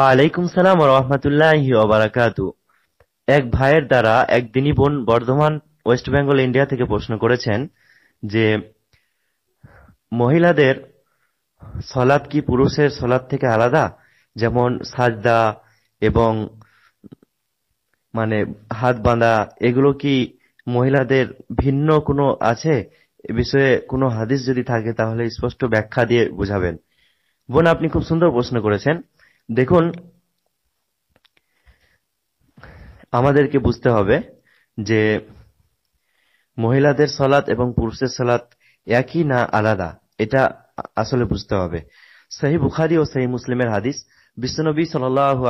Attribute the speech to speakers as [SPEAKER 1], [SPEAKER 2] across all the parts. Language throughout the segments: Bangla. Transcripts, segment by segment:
[SPEAKER 1] ওয়ালাইকুম সালাম রহমতুল্লাহি ওবারাকাতু এক ভাইয়ের দ্বারা একদিনই বোন বর্ধমান ওয়েস্ট বেঙ্গল ইন্ডিয়া থেকে প্রশ্ন করেছেন যে মহিলাদের সলাদ কি পুরুষের সলাদ থেকে আলাদা যেমন সাজদা এবং মানে হাত বাঁধা এগুলো কি মহিলাদের ভিন্ন কোনো আছে এ বিষয়ে কোনো হাদিস যদি থাকে তাহলে স্পষ্ট ব্যাখ্যা দিয়ে বোঝাবেন বোন আপনি খুব সুন্দর প্রশ্ন করেছেন দেখুন আমাদেরকে বুঝতে হবে যে মহিলাদের সলাৎ এবং পুরুষের সলাৎ একই না আলাদা এটা আসলে বুঝতে হবে সহি বুখারি ও সেই মুসলিমের হাদিস বিশ্বনবী সাল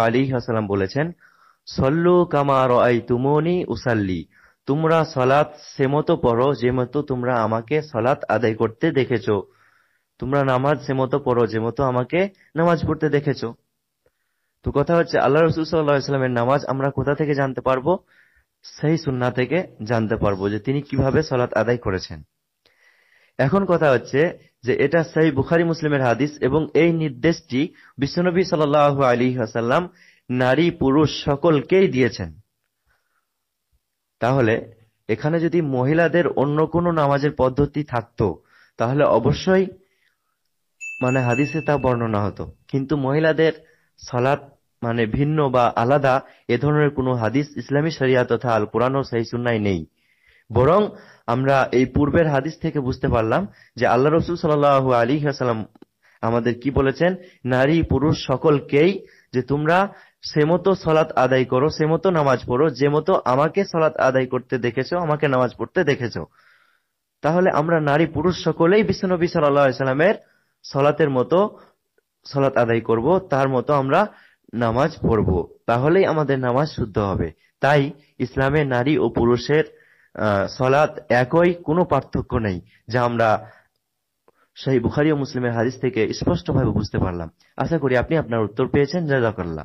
[SPEAKER 1] আলী আসালাম বলেছেন সল্লু কামার আই তুমনি উসাল্লি তোমরা সলাৎ সেমতো পড়ো যেমতো তোমরা আমাকে সলাৎ আদায় করতে দেখেছো তোমরা নামাজ সেমতো পড়ো যেমতো আমাকে নামাজ পড়তে দেখেছো তো কথা হচ্ছে আল্লাহ রসুল সাল্লাহামের নামাজ আমরা কোথা থেকে জানতে পারবো সেই সুন্না থেকে জানতে পারবো যে তিনি কিভাবে সলাৎ আদায় করেছেন এখন কথা হচ্ছে যে এটা সেই বুখারি মুসলিমের হাদিস এবং এই নির্দেশটি বিশ্বনবী সাল আলী আসাল্লাম নারী পুরুষ সকলকেই দিয়েছেন তাহলে এখানে যদি মহিলাদের অন্য কোনো নামাজের পদ্ধতি থাকত তাহলে অবশ্যই মানে হাদিসে তা বর্ণনা হতো কিন্তু মহিলাদের সালাত মানে ভিন্ন বা আলাদা এ ধরনের কোনো হাদিস ইসলামী সারিয়া তথা আল কোরআন ও সাহিসুন্নায় নেই বরং আমরা এই পূর্বের হাদিস থেকে বুঝতে পারলাম যে আল্লাহ রসুল সাল্লাহ আলী আসালাম আমাদের কি বলেছেন নারী পুরুষ সকলকেই যে তোমরা সে মতো সলাৎ আদায় করো সে মতো নামাজ পড়ো যে মতো আমাকে সলাৎ আদায় করতে দেখেছো আমাকে নামাজ পড়তে দেখেছো তাহলে আমরা নারী পুরুষ সকলেই বিশ্বনবী সাল্লাহ সাল্লামের সলাতের মতো সলাৎ আদায় করব তার মতো আমরা নামাজ পড়ব তাহলেই আমাদের নামাজ শুদ্ধ হবে তাই ইসলামে নারী ও পুরুষের সলাৎ একই কোনো পার্থক্য নেই যা আমরা সেই বুখারি ও মুসলিমের হাদিস থেকে স্পষ্টভাবে বুঝতে পারলাম আশা করি আপনি আপনার উত্তর পেয়েছেন জাজাকাল্লাহ